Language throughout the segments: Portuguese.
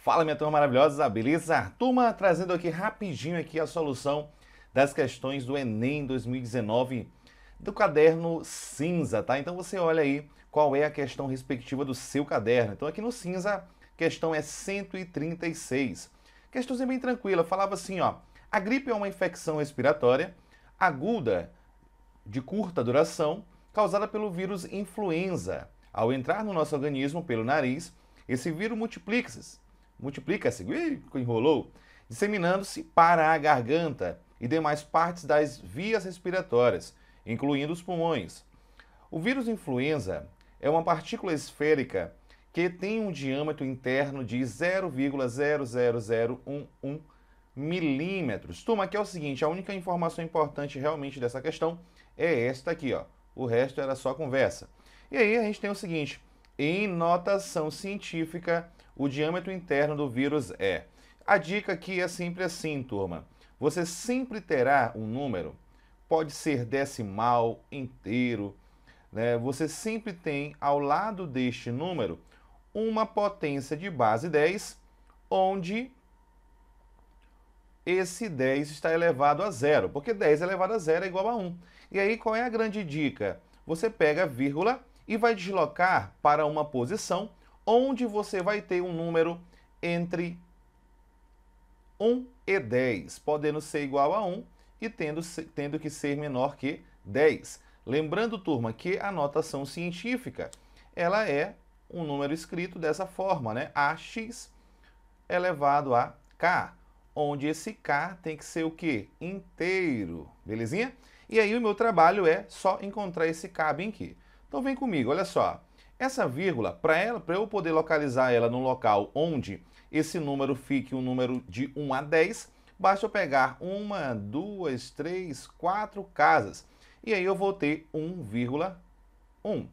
Fala minha turma maravilhosa, beleza? Turma, trazendo aqui rapidinho aqui a solução das questões do Enem 2019 do caderno cinza, tá? Então você olha aí qual é a questão respectiva do seu caderno. Então aqui no cinza, questão é 136. Questãozinha bem tranquila, falava assim, ó: a gripe é uma infecção respiratória aguda de curta duração causada pelo vírus influenza. Ao entrar no nosso organismo pelo nariz, esse vírus multiplica-se multiplica-se, enrolou, disseminando-se para a garganta e demais partes das vias respiratórias, incluindo os pulmões. O vírus influenza é uma partícula esférica que tem um diâmetro interno de 0,00011 milímetros. Turma, aqui é o seguinte, a única informação importante realmente dessa questão é esta aqui, ó. O resto era só conversa. E aí a gente tem o seguinte, em notação científica, o diâmetro interno do vírus é. A dica aqui é sempre assim, turma. Você sempre terá um número, pode ser decimal, inteiro, né? Você sempre tem ao lado deste número uma potência de base 10, onde esse 10 está elevado a zero, porque 10 elevado a zero é igual a 1. E aí qual é a grande dica? Você pega a vírgula e vai deslocar para uma posição onde você vai ter um número entre 1 e 10, podendo ser igual a 1 e tendo, tendo que ser menor que 10. Lembrando, turma, que a notação científica ela é um número escrito dessa forma, né? AX elevado a K, onde esse K tem que ser o quê? Inteiro, belezinha? E aí o meu trabalho é só encontrar esse K bem aqui. Então vem comigo, olha só. Essa vírgula, para eu poder localizar ela no local onde esse número fique um número de 1 a 10, basta eu pegar uma, duas, três, quatro casas. E aí eu vou ter 1,1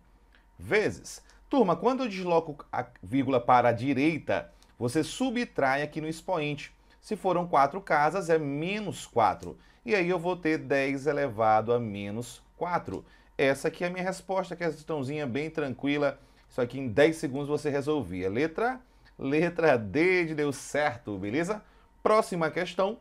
vezes. Turma, quando eu desloco a vírgula para a direita, você subtrai aqui no expoente. Se foram quatro casas, é menos 4. E aí eu vou ter 10 elevado a menos 4. Essa aqui é a minha resposta, que é questãozinha bem tranquila. Isso aqui em 10 segundos você resolvia. Letra, letra D de deu certo, beleza? Próxima questão.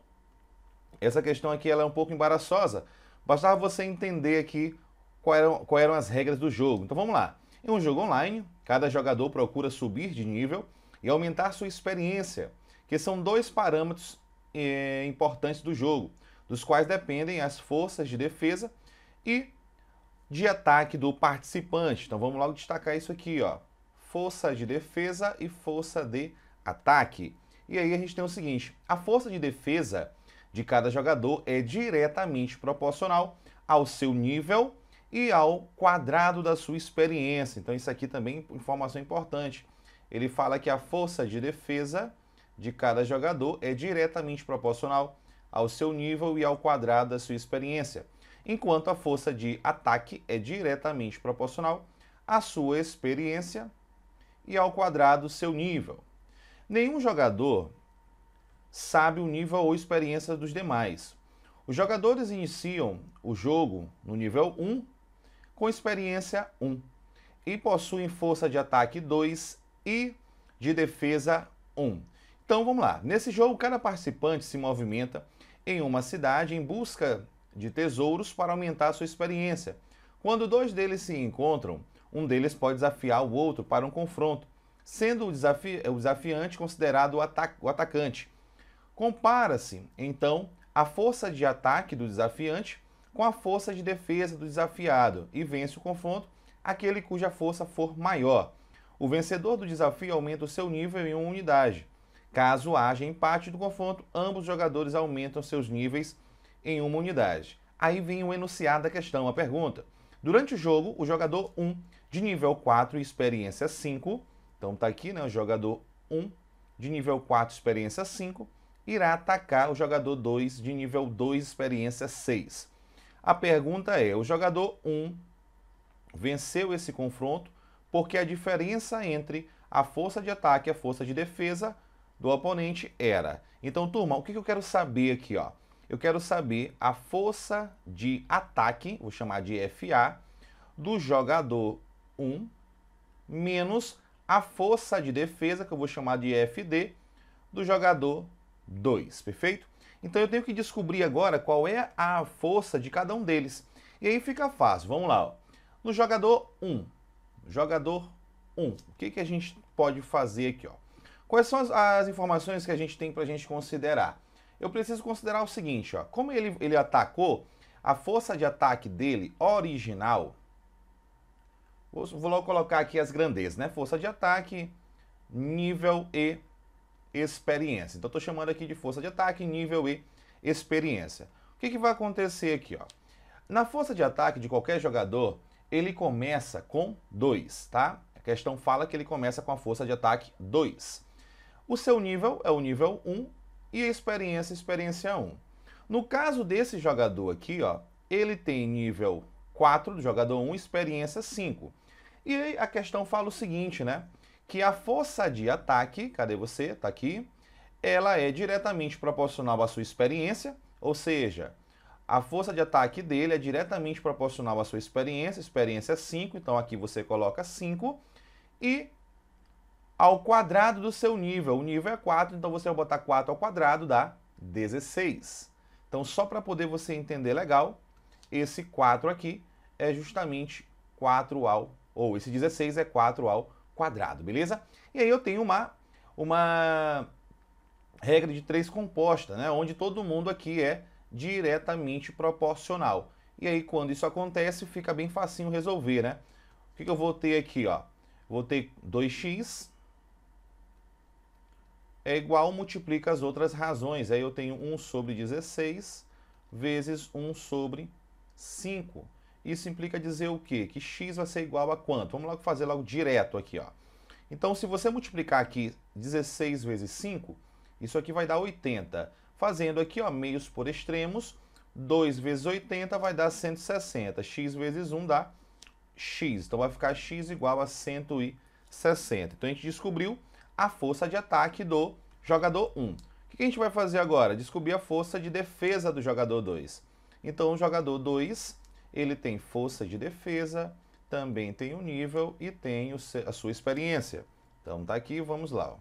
Essa questão aqui ela é um pouco embaraçosa. Bastava você entender aqui quais eram, quais eram as regras do jogo. Então vamos lá. Em um jogo online, cada jogador procura subir de nível e aumentar sua experiência, que são dois parâmetros eh, importantes do jogo, dos quais dependem as forças de defesa e de ataque do participante. Então vamos logo destacar isso aqui, ó. Força de defesa e força de ataque. E aí a gente tem o seguinte: a força de defesa de cada jogador é diretamente proporcional ao seu nível e ao quadrado da sua experiência. Então isso aqui também é informação importante. Ele fala que a força de defesa de cada jogador é diretamente proporcional ao seu nível e ao quadrado da sua experiência enquanto a força de ataque é diretamente proporcional à sua experiência e ao quadrado seu nível. Nenhum jogador sabe o nível ou experiência dos demais. Os jogadores iniciam o jogo no nível 1 com experiência 1 e possuem força de ataque 2 e de defesa 1. Então vamos lá. Nesse jogo, cada participante se movimenta em uma cidade em busca de tesouros para aumentar sua experiência. Quando dois deles se encontram, um deles pode desafiar o outro para um confronto, sendo o, desafi o desafiante considerado o, o atacante. Compara-se, então, a força de ataque do desafiante com a força de defesa do desafiado e vence o confronto aquele cuja força for maior. O vencedor do desafio aumenta o seu nível em uma unidade. Caso haja empate do confronto, ambos os jogadores aumentam seus níveis em uma unidade. Aí vem o enunciado da questão, a pergunta. Durante o jogo, o jogador 1, de nível 4 e experiência 5, então tá aqui, né, o jogador 1, de nível 4 experiência 5, irá atacar o jogador 2, de nível 2 experiência 6. A pergunta é, o jogador 1 venceu esse confronto porque a diferença entre a força de ataque e a força de defesa do oponente era. Então, turma, o que eu quero saber aqui, ó? eu quero saber a força de ataque, vou chamar de FA, do jogador 1 menos a força de defesa, que eu vou chamar de FD, do jogador 2, perfeito? Então eu tenho que descobrir agora qual é a força de cada um deles. E aí fica fácil, vamos lá. Ó. No jogador 1, jogador 1, o que, que a gente pode fazer aqui? Ó? Quais são as, as informações que a gente tem para a gente considerar? eu preciso considerar o seguinte, ó, como ele, ele atacou, a força de ataque dele original, vou, vou colocar aqui as grandezas, né? Força de ataque, nível e experiência. Então, estou chamando aqui de força de ataque, nível e experiência. O que, que vai acontecer aqui? Ó? Na força de ataque de qualquer jogador, ele começa com 2, tá? A questão fala que ele começa com a força de ataque 2. O seu nível é o nível 1, um, e experiência, experiência 1. No caso desse jogador aqui, ó, ele tem nível 4 do jogador 1, experiência 5. E aí a questão fala o seguinte, né? Que a força de ataque, cadê você? Tá aqui. Ela é diretamente proporcional à sua experiência, ou seja, a força de ataque dele é diretamente proporcional à sua experiência, experiência é 5, então aqui você coloca 5, e ao quadrado do seu nível. O nível é 4, então você vai botar 4 ao quadrado dá 16. Então, só para poder você entender legal, esse 4 aqui é justamente 4 ao, ou esse 16 é 4 ao quadrado, beleza? E aí eu tenho uma, uma regra de três composta, né? onde todo mundo aqui é diretamente proporcional. E aí, quando isso acontece, fica bem facinho resolver, né? O que, que eu vou ter aqui, ó? Vou ter 2x é igual, multiplica as outras razões. Aí eu tenho 1 sobre 16 vezes 1 sobre 5. Isso implica dizer o quê? Que x vai ser igual a quanto? Vamos logo fazer logo direto aqui. Ó. Então, se você multiplicar aqui 16 vezes 5, isso aqui vai dar 80. Fazendo aqui ó, meios por extremos, 2 vezes 80 vai dar 160. x vezes 1 dá x. Então, vai ficar x igual a 160. Então, a gente descobriu a força de ataque do jogador 1. O que a gente vai fazer agora? Descobrir a força de defesa do jogador 2. Então, o jogador 2, ele tem força de defesa, também tem o um nível e tem a sua experiência. Então, tá aqui, vamos lá.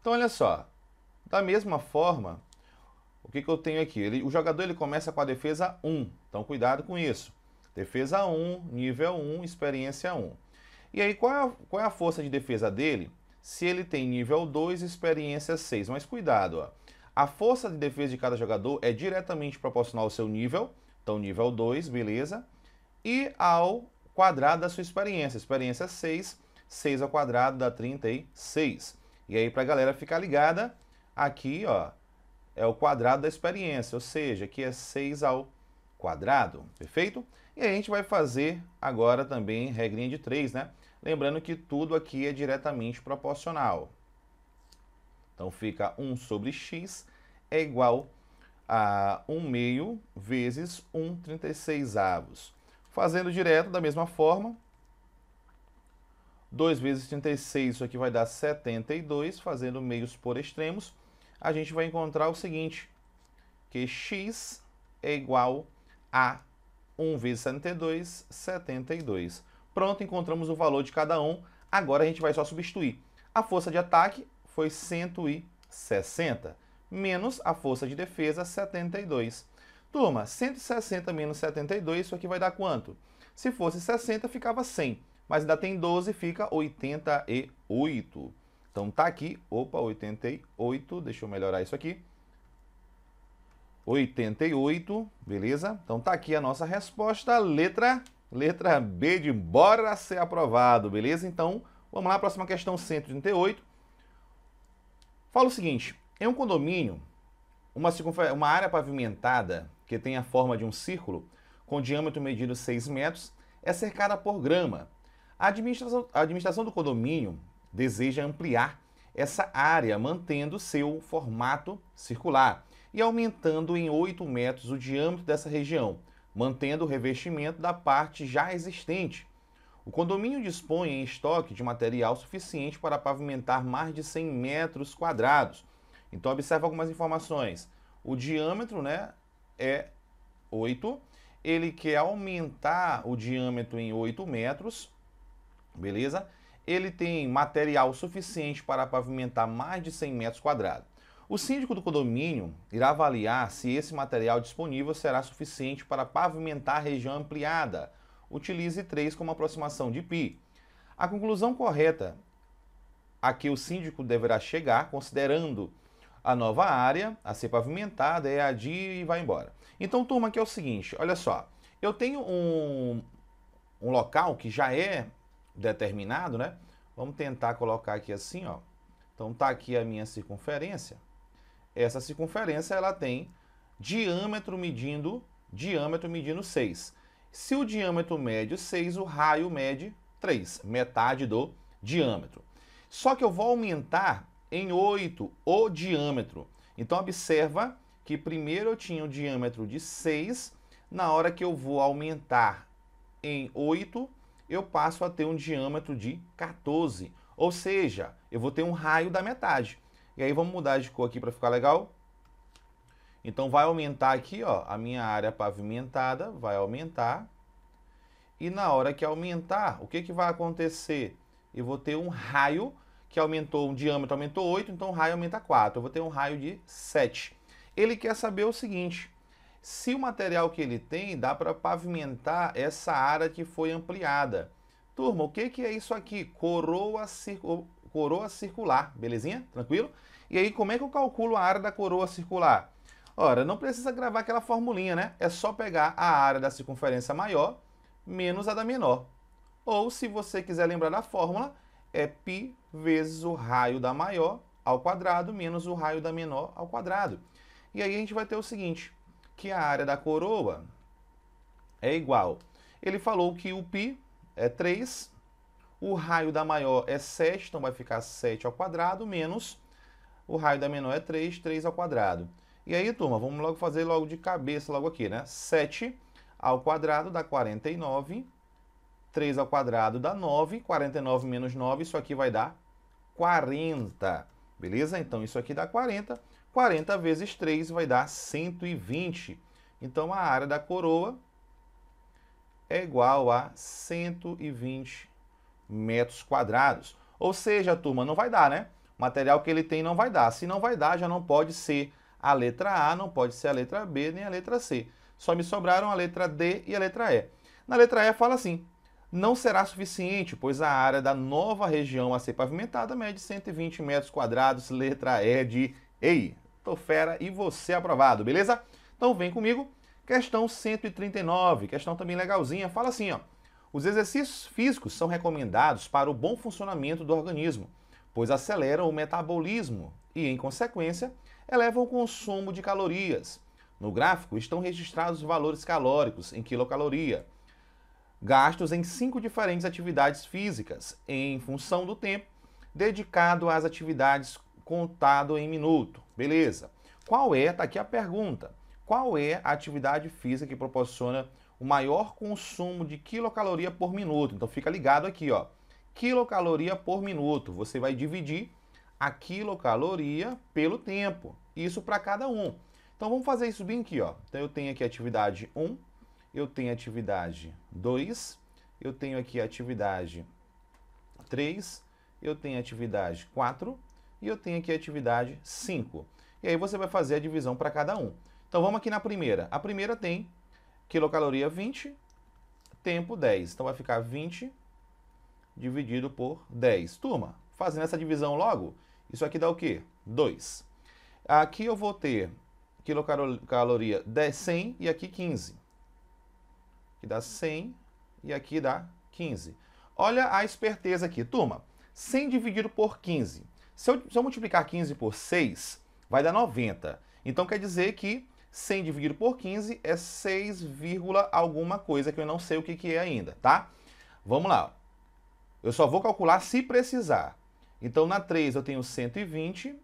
Então, olha só. Da mesma forma, o que, que eu tenho aqui? Ele, o jogador ele começa com a defesa 1, então cuidado com isso. Defesa 1, nível 1, experiência 1. E aí, qual é, a, qual é a força de defesa dele? Se ele tem nível 2 experiência 6. Mas cuidado, ó. A força de defesa de cada jogador é diretamente proporcional ao seu nível, então nível 2, beleza, e ao quadrado da sua experiência. Experiência 6, 6 ao quadrado dá 36. E aí, para a galera ficar ligada, aqui ó, é o quadrado da experiência, ou seja, aqui é 6 ao quadrado, perfeito? E aí a gente vai fazer agora também regrinha de 3, né? Lembrando que tudo aqui é diretamente proporcional. Então fica 1 sobre x é igual a 1 meio vezes 1 36 avos. Fazendo direto da mesma forma, 2 vezes 36, isso aqui vai dar 72, fazendo meios por extremos, a gente vai encontrar o seguinte, que x é igual a 1 vezes 72, 72. Pronto, encontramos o valor de cada um. Agora a gente vai só substituir. A força de ataque foi 160, menos a força de defesa, 72. Turma, 160 menos 72, isso aqui vai dar quanto? Se fosse 60, ficava 100, mas ainda tem 12, fica 88. Então tá aqui, opa, 88, deixa eu melhorar isso aqui. 88, beleza? Então tá aqui a nossa resposta, letra Letra B de bora ser aprovado, beleza? Então, vamos lá, próxima questão 138. Fala o seguinte, em um condomínio, uma, uma área pavimentada que tem a forma de um círculo, com diâmetro medido 6 metros, é cercada por grama. A administração, a administração do condomínio deseja ampliar essa área, mantendo seu formato circular e aumentando em 8 metros o diâmetro dessa região mantendo o revestimento da parte já existente. O condomínio dispõe em estoque de material suficiente para pavimentar mais de 100 metros quadrados. Então, observa algumas informações. O diâmetro né, é 8. Ele quer aumentar o diâmetro em 8 metros, beleza? Ele tem material suficiente para pavimentar mais de 100 metros quadrados. O síndico do condomínio irá avaliar se esse material disponível será suficiente para pavimentar a região ampliada. Utilize 3 como aproximação de π. A conclusão correta a que o síndico deverá chegar, considerando a nova área a ser pavimentada, é a de e vai embora. Então, turma, aqui é o seguinte, olha só. Eu tenho um, um local que já é determinado, né? Vamos tentar colocar aqui assim, ó. Então, tá aqui a minha circunferência essa circunferência ela tem diâmetro medindo diâmetro medindo 6. Se o diâmetro mede 6, o raio mede 3, metade do diâmetro. Só que eu vou aumentar em 8 o diâmetro. Então observa que primeiro eu tinha o um diâmetro de 6, na hora que eu vou aumentar em 8, eu passo a ter um diâmetro de 14. Ou seja, eu vou ter um raio da metade. E aí vamos mudar de cor aqui para ficar legal. Então vai aumentar aqui, ó, a minha área pavimentada, vai aumentar. E na hora que aumentar, o que, que vai acontecer? Eu vou ter um raio que aumentou, um diâmetro aumentou 8, então o raio aumenta 4. Eu vou ter um raio de 7. Ele quer saber o seguinte, se o material que ele tem dá para pavimentar essa área que foi ampliada. Turma, o que, que é isso aqui? Coroa, circun coroa circular, belezinha? Tranquilo? E aí, como é que eu calculo a área da coroa circular? Ora, não precisa gravar aquela formulinha, né? É só pegar a área da circunferência maior menos a da menor. Ou, se você quiser lembrar da fórmula, é π vezes o raio da maior ao quadrado menos o raio da menor ao quadrado. E aí a gente vai ter o seguinte, que a área da coroa é igual. Ele falou que o π é 3 o raio da maior é 7, então vai ficar 7 ao quadrado, menos o raio da menor é 3, 3 ao quadrado. E aí, turma, vamos logo fazer logo de cabeça, logo aqui, né? 7 ao quadrado dá 49, 3 ao quadrado dá 9, 49 menos 9, isso aqui vai dar 40, beleza? Então, isso aqui dá 40, 40 vezes 3 vai dar 120. Então, a área da coroa é igual a 120 metros quadrados. Ou seja, turma, não vai dar, né? O material que ele tem não vai dar. Se não vai dar, já não pode ser a letra A, não pode ser a letra B, nem a letra C. Só me sobraram a letra D e a letra E. Na letra E fala assim: não será suficiente, pois a área da nova região a ser pavimentada mede 120 metros quadrados, letra E de EI. Tô fera e você aprovado, beleza? Então vem comigo. Questão 139, questão também legalzinha, fala assim, ó. Os exercícios físicos são recomendados para o bom funcionamento do organismo, pois aceleram o metabolismo e, em consequência, elevam o consumo de calorias. No gráfico estão registrados os valores calóricos em quilocaloria, gastos em cinco diferentes atividades físicas, em função do tempo dedicado às atividades contado em minuto. Beleza. Qual é, tá aqui a pergunta, qual é a atividade física que proporciona o maior consumo de quilocaloria por minuto. Então fica ligado aqui, ó. Quilocaloria por minuto. Você vai dividir a quilocaloria pelo tempo. Isso para cada um. Então vamos fazer isso bem aqui, ó. Então eu tenho aqui atividade 1, eu tenho atividade 2, eu tenho aqui atividade 3, eu tenho atividade 4 e eu tenho aqui atividade 5. E aí você vai fazer a divisão para cada um. Então vamos aqui na primeira. A primeira tem quilocaloria 20, tempo 10. Então vai ficar 20 dividido por 10. Turma, fazendo essa divisão logo, isso aqui dá o quê? 2. Aqui eu vou ter quilocaloria 10, 100 e aqui 15. Aqui dá 100 e aqui dá 15. Olha a esperteza aqui. Turma, 100 dividido por 15. Se eu, se eu multiplicar 15 por 6, vai dar 90. Então quer dizer que 100 dividido por 15 é 6, alguma coisa que eu não sei o que, que é ainda, tá? Vamos lá. Eu só vou calcular se precisar. Então, na 3 eu tenho 120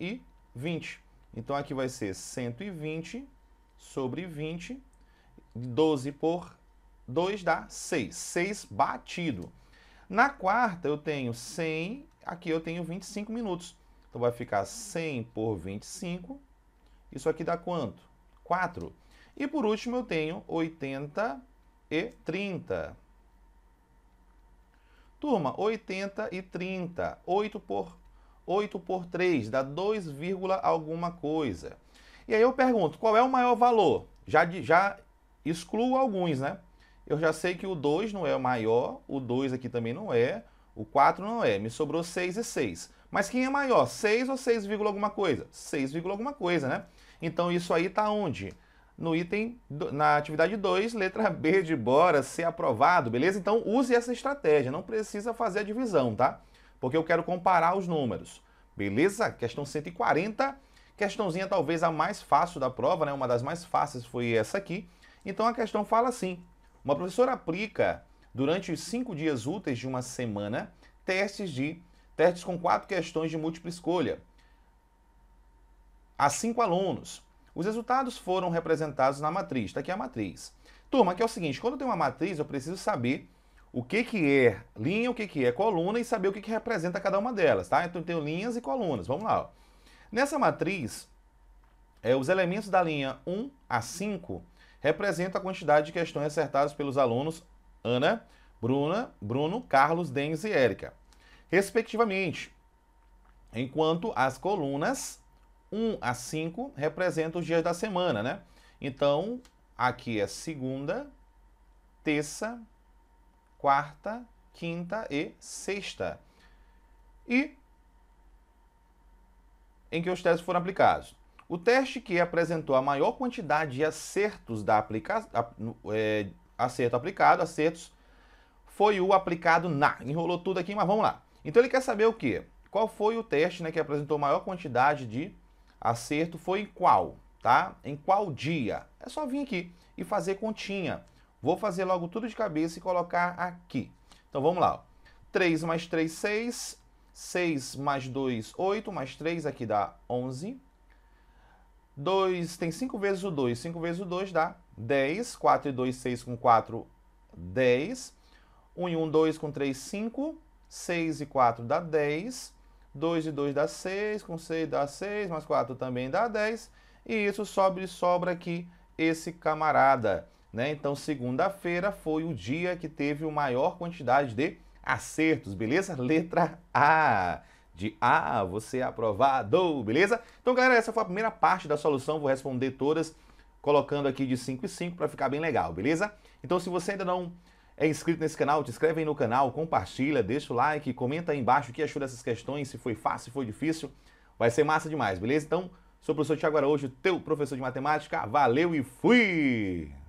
e 20. Então, aqui vai ser 120 sobre 20. 12 por 2 dá 6. 6 batido. Na quarta eu tenho 100, aqui eu tenho 25 minutos. Então, vai ficar 100 por 25. Isso aqui dá quanto? 4. E por último, eu tenho 80 e 30. Turma, 80 e 30. 8 por, 8 por 3 dá 2, alguma coisa. E aí eu pergunto, qual é o maior valor? Já, já excluo alguns, né? Eu já sei que o 2 não é o maior, o 2 aqui também não é, o 4 não é. Me sobrou 6 e 6. Mas quem é maior? 6 ou 6, alguma coisa? 6, alguma coisa, né? Então isso aí está onde? No item, na atividade 2, letra B de bora, ser aprovado, beleza? Então use essa estratégia, não precisa fazer a divisão, tá? Porque eu quero comparar os números, beleza? Questão 140, questãozinha talvez a mais fácil da prova, né? Uma das mais fáceis foi essa aqui. Então a questão fala assim, uma professora aplica durante os cinco dias úteis de uma semana testes de testes com quatro questões de múltipla escolha a cinco alunos. Os resultados foram representados na matriz. Está aqui a matriz. Turma, que é o seguinte, quando eu tenho uma matriz, eu preciso saber o que, que é linha, o que, que é coluna e saber o que, que representa cada uma delas, tá? Então eu tenho linhas e colunas. Vamos lá. Ó. Nessa matriz, é, os elementos da linha 1 a 5 representam a quantidade de questões acertadas pelos alunos Ana, Bruna, Bruno, Carlos, Denis e Érica, respectivamente. Enquanto as colunas 1 a 5 representa os dias da semana, né? Então, aqui é segunda, terça, quarta, quinta e sexta. E em que os testes foram aplicados. O teste que apresentou a maior quantidade de acertos da aplica... É, acerto aplicado, acertos, foi o aplicado na. Enrolou tudo aqui, mas vamos lá. Então ele quer saber o quê? Qual foi o teste né, que apresentou a maior quantidade de Acerto foi em qual, tá? Em qual dia? É só vir aqui e fazer continha. Vou fazer logo tudo de cabeça e colocar aqui. Então vamos lá. 3 mais 3, 6. 6 mais 2, 8. Mais 3 aqui dá 11. 2 tem 5 vezes o 2. 5 vezes o 2 dá 10. 4 e 2, 6 com 4, 10. 1 e 1, 2 com 3, 5. 6 e 4 dá 10. 2 e 2 dá 6, com 6 dá 6, mais 4 também dá 10. E isso sobre sobra aqui esse camarada. Né? Então, segunda-feira foi o dia que teve a maior quantidade de acertos, beleza? Letra A. De A, você é aprovado, beleza? Então, galera, essa foi a primeira parte da solução. Vou responder todas colocando aqui de 5 e 5 para ficar bem legal, beleza? Então, se você ainda não é inscrito nesse canal, te inscreve aí no canal, compartilha, deixa o like, comenta aí embaixo o que achou dessas questões, se foi fácil, se foi difícil. Vai ser massa demais, beleza? Então, sou o professor Tiago Araújo, teu professor de matemática. Valeu e fui!